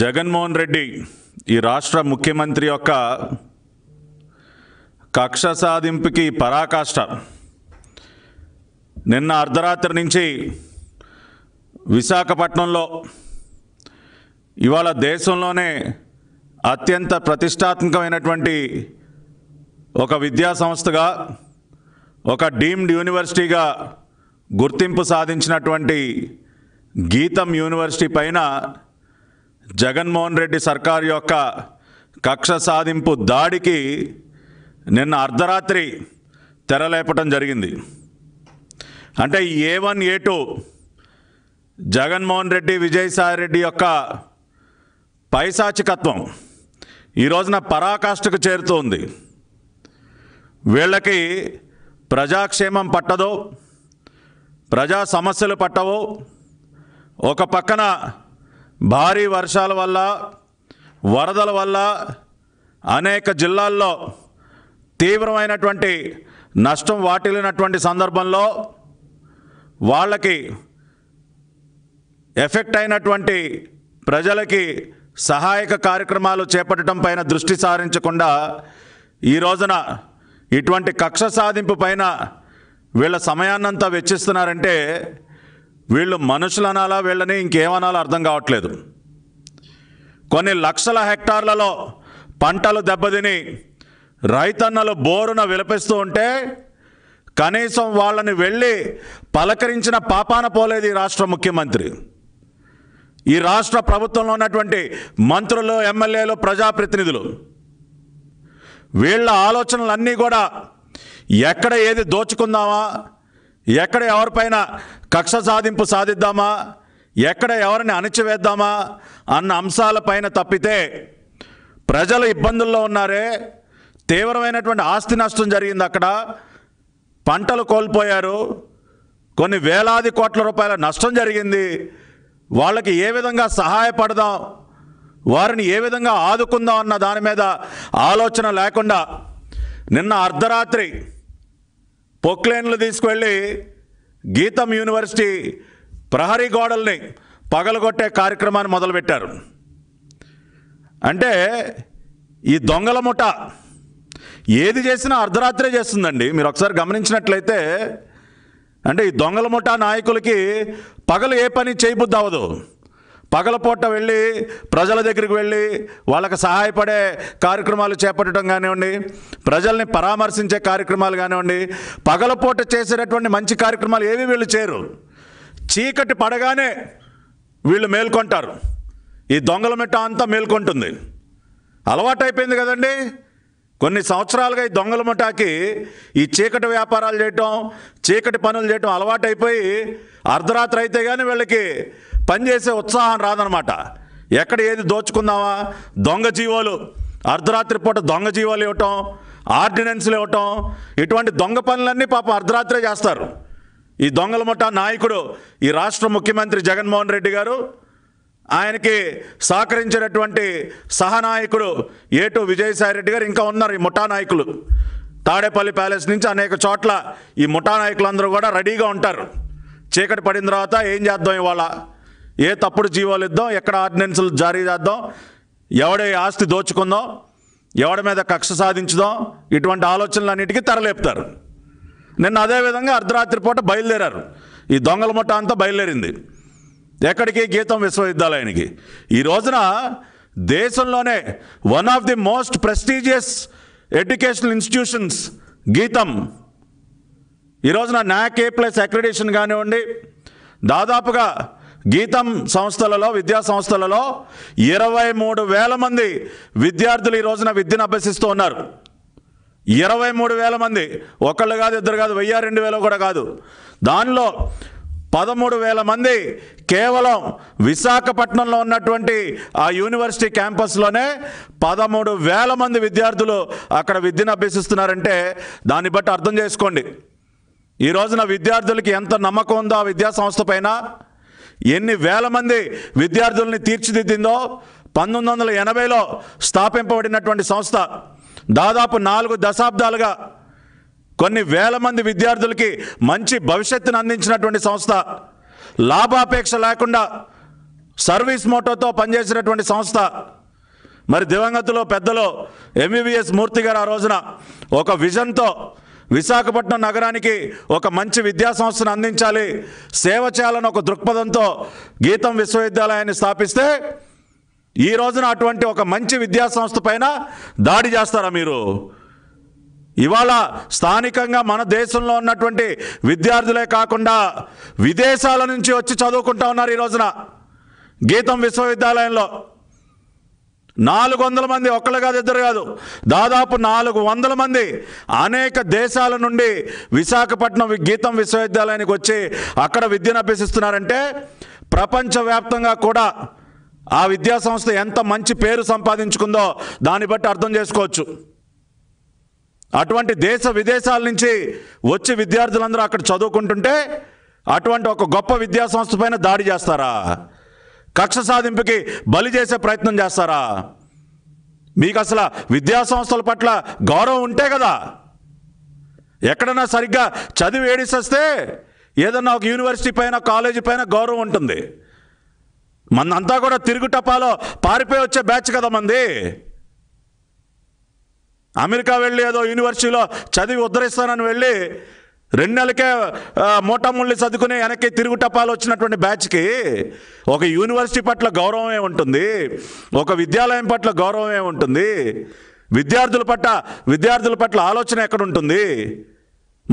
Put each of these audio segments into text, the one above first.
జగన్మోహన్ రెడ్డి ఈ రాష్ట్ర ముఖ్యమంత్రి యొక్క కక్ష సాధింపుకి పరాకాష్ట నిన్న అర్ధరాత్రి నుంచి విశాఖపట్నంలో ఇవాళ దేశంలోనే అత్యంత ప్రతిష్టాత్మకమైనటువంటి ఒక విద్యా సంస్థగా ఒక డీమ్డ్ యూనివర్సిటీగా గుర్తింపు సాధించినటువంటి గీతం యూనివర్సిటీ పైన జగన్మోహన్ రెడ్డి సర్కార్ యొక్క కక్ష సాధింపు దాడికి నిన్న అర్ధరాత్రి తెరలేపటం జరిగింది అంటే A one A two Jaganmohan Reddy Vijayasai Reddy యొక్క పైశాచికత్వం ఈ రోజున పరాకాష్ఠకు చేరుతుంది వీళ్ళకి ప్రజాక్షేమం పట్టదో ప్రజా సమస్యలు పట్టవో ఒక పక్కన భారీ వర్షాల వల్ల వరదల వల్ల అనేక జిల్లాల్లో తీవ్రమైనటువంటి నష్టం వాటిల్లినటువంటి సందర్భంలో వాళ్ళకి ఎఫెక్ట్ అయినటువంటి ప్రజలకి సహాయక కార్యక్రమాలు చేపట్టడం పైన దృష్టి సారించకుండా ఈ రోజున ఇటువంటి కక్ష సాధింపు పైన వీళ్ళ సమయాన్నంతా వెచ్చిస్తున్నారంటే వీళ్ళు మనుషులు అనాలా వీళ్ళని ఇంకేమనాలో అర్థం కావట్లేదు కొన్ని లక్షల హెక్టార్లలో పంటలు దెబ్బతిని రైతన్నలు బోరున విలపిస్తూ ఉంటే కనీసం వాళ్ళని వెళ్ళి పలకరించిన పాపాన పోలేదు ఈ రాష్ట్ర ముఖ్యమంత్రి ఈ రాష్ట్ర ప్రభుత్వంలో ఉన్నటువంటి మంత్రులు ఎమ్మెల్యేలు ప్రజాప్రతినిధులు వీళ్ళ ఆలోచనలన్నీ కూడా ఎక్కడ ఏది దోచుకుందామా ఎక్కడ ఎవరిపైన కక్ష సాధింపు సాధిద్దామా ఎక్కడ ఎవరిని అణిచివేద్దామా అన్న అంశాలపైన తప్పితే ప్రజలు ఇబ్బందుల్లో ఉన్నారే తీవ్రమైనటువంటి ఆస్తి నష్టం జరిగింది అక్కడ పంటలు కోల్పోయారు కొన్ని వేలాది కోట్ల రూపాయల నష్టం జరిగింది వాళ్ళకి ఏ విధంగా సహాయపడదాం వారిని ఏ విధంగా ఆదుకుందాం అన్న దాని మీద ఆలోచన లేకుండా నిన్న అర్ధరాత్రి పొక్లేన్లు తీసుకువెళ్ళి గీతం యూనివర్సిటీ ప్రహరీ గోడల్ని పగలగొట్టే కార్యక్రమాన్ని మొదలుపెట్టారు అంటే ఈ దొంగల ముఠ ఏది చేసినా అర్ధరాత్రే చేస్తుందండి మీరు ఒకసారి గమనించినట్లయితే అంటే ఈ దొంగల ముఠా నాయకులకి పగలు ఏ పని చేయబుద్ది అవ్వదు పగలపూట వెళ్ళి ప్రజల దగ్గరికి వెళ్ళి వాళ్ళకి సహాయపడే కార్యక్రమాలు చేపట్టడం కానివ్వండి ప్రజల్ని పరామర్శించే కార్యక్రమాలు కానివ్వండి పగలపూట చేసేటటువంటి మంచి కార్యక్రమాలు ఏవి వీళ్ళు చేయరు చీకటి పడగానే వీళ్ళు మేల్కొంటారు ఈ దొంగల మిట్ట అంతా మేల్కొంటుంది అలవాటైపోయింది కదండి కొన్ని సంవత్సరాలుగా ఈ దొంగల ముఠాకి ఈ చీకటి వ్యాపారాలు చేయటం చీకటి పనులు చేయటం అలవాటైపోయి అర్ధరాత్రి అయితే కానీ వీళ్ళకి పనిచేసే ఉత్సాహం రాదనమాట ఎక్కడ ఏది దోచుకుందామా దొంగ జీవోలు అర్ధరాత్రి పూట దొంగ జీవోలు ఇవ్వటం ఆర్డినెన్స్లు ఇవ్వటం ఇటువంటి దొంగ పనులన్నీ పాపం అర్ధరాత్రే చేస్తారు ఈ దొంగల ముఠా నాయకుడు ఈ రాష్ట్ర ముఖ్యమంత్రి జగన్మోహన్ రెడ్డి గారు ఆయనకి సహకరించినటువంటి సహనాయకుడు ఏటు విజయసాయి రెడ్డి గారు ఇంకా ఉన్నారు ఈ ముఠా నాయకులు తాడేపల్లి ప్యాలెస్ నుంచి అనేక చోట్ల ఈ ముఠా నాయకులందరూ కూడా రెడీగా ఉంటారు చీకటి పడిన తర్వాత ఏం చేద్దాం ఇవాళ ఏ తప్పుడు జీవోలు ఇద్దాం ఎక్కడ ఆర్డినెన్సులు జారీ చేద్దాం ఎవడే ఆస్తి దోచుకుందాం ఎవడి మీద కక్ష సాధించుదాం ఇటువంటి ఆలోచనలన్నిటికీ తెరలేపుతారు నిన్న అదేవిధంగా అర్ధరాత్రి పూట బయలుదేరారు ఈ దొంగల ముఠ అంతా బయలుదేరింది ఎక్కడికి గీతం విశ్వవిద్యాలయానికి ఈ రోజున దేశంలోనే one of the most prestigious educational institutions GITAM ఈ రోజున నాకే ప్లస్ అక్రిడేషన్ కానివ్వండి దాదాపుగా గీతం సంస్థలలో విద్యా సంస్థలలో ఇరవై మూడు వేల మంది విద్యార్థులు ఈ రోజున విద్యను అభ్యసిస్తూ ఉన్నారు ఇరవై మూడు వేల మంది ఒకళ్ళు కాదు ఇద్దరు కాదు వెయ్యి రెండు వేలు కూడా కాదు దానిలో పదమూడు వేల మంది కేవలం విశాఖపట్నంలో ఉన్నటువంటి ఆ యూనివర్సిటీ క్యాంపస్లోనే పదమూడు వేల మంది విద్యార్థులు అక్కడ విద్యను అభ్యసిస్తున్నారంటే దాన్ని బట్టి అర్థం చేసుకోండి ఈ రోజున విద్యార్థులకి ఎంత నమ్మకం ఉందో ఆ విద్యా సంస్థ పైన ఎన్ని వేల మంది విద్యార్థుల్ని తీర్చిదిద్దిందో పంతొమ్మిది వందల ఎనభైలో స్థాపింపబడినటువంటి సంస్థ దాదాపు నాలుగు దశాబ్దాలుగా కొన్ని వేల మంది విద్యార్థులకి మంచి భవిష్యత్తును అందించినటువంటి సంస్థ లాభాపేక్ష లేకుండా సర్వీస్ మోటోతో పనిచేసినటువంటి సంస్థ మరి దివంగతులో పెద్దలో ఎంబీబీఎస్ మూర్తి గారు ఆ రోజున ఒక విజన్తో విశాఖపట్నం నగరానికి ఒక మంచి విద్యా సంస్థను అందించాలి సేవ చేయాలని ఒక దృక్పథంతో గీతం విశ్వవిద్యాలయాన్ని స్థాపిస్తే ఈ రోజున అటువంటి ఒక మంచి విద్యా సంస్థ పైన దాడి చేస్తారా మీరు ఇవాళ స్థానికంగా మన దేశంలో ఉన్నటువంటి విద్యార్థులే కాకుండా విదేశాల నుంచి వచ్చి చదువుకుంటా ఉన్నారు ఈ రోజున గీతం విశ్వవిద్యాలయంలో నాలుగు వందల మంది ఒకళ్ళు కాదు ఇద్దరు కాదు దాదాపు నాలుగు వందల మంది అనేక దేశాల నుండి విశాఖపట్నం గీతం విశ్వవిద్యాలయానికి వచ్చి అక్కడ విద్యను అభ్యసిస్తున్నారంటే ప్రపంచవ్యాప్తంగా కూడా ఆ విద్యాసంస్థ ఎంత మంచి పేరు సంపాదించుకుందో దాన్ని బట్టి అర్థం చేసుకోవచ్చు అటువంటి దేశ విదేశాల నుంచి వచ్చి విద్యార్థులందరూ అక్కడ చదువుకుంటుంటే అటువంటి ఒక గొప్ప విద్యాసంస్థ పైన దాడి చేస్తారా కక్ష సాధింపుకి బలి చేసే ప్రయత్నం చేస్తారా మీకు అసలు విద్యా సంస్థల పట్ల గౌరవం ఉంటే కదా ఎక్కడన్నా సరిగ్గా చదివి ఏడిస్తే ఏదన్నా ఒక యూనివర్సిటీ పైన కాలేజీ పైన గౌరవం ఉంటుంది మనంతా కూడా తిరుగుటప్పాలో పారిపోయి వచ్చే బ్యాచ్ కదా మంది అమెరికా వెళ్ళి ఏదో యూనివర్సిటీలో చదివి ఉద్ధరిస్తానని వెళ్ళి రెండు నెలలకే మూటాముళ్ళు చదువుకుని వెనక్కి తిరుగుటప్పాలు వచ్చినటువంటి బ్యాచ్కి ఒక యూనివర్సిటీ పట్ల గౌరవమే ఉంటుంది ఒక విద్యాలయం పట్ల గౌరవమే ఉంటుంది విద్యార్థుల పట్ల విద్యార్థుల పట్ల ఆలోచన ఎక్కడుంటుంది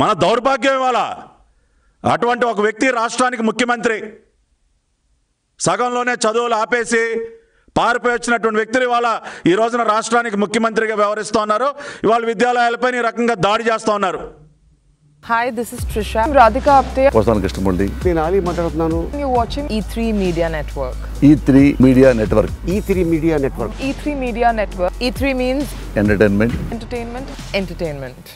మన దౌర్భాగ్యం ఇవాళ అటువంటి ఒక వ్యక్తి రాష్ట్రానికి ముఖ్యమంత్రి సగంలోనే చదువులు ఆపేసి పారిపోయి వచ్చినటువంటి వ్యక్తులు ఇవాళ ఈ రోజున రాష్ట్రానికి ముఖ్యమంత్రిగా వ్యవహరిస్తూ ఉన్నారు ఇవాళ విద్యాలయాలపై ఈ రకంగా దాడి చేస్తూ ఉన్నారు hi this is Trisha Radhika Apte వస్తాను కృష్ణమురళి నేను ఆలి మాట్లాడుతున్నాను you watching E three media network E three media network E three media network E three media network E three means entertainment entertainment entertainment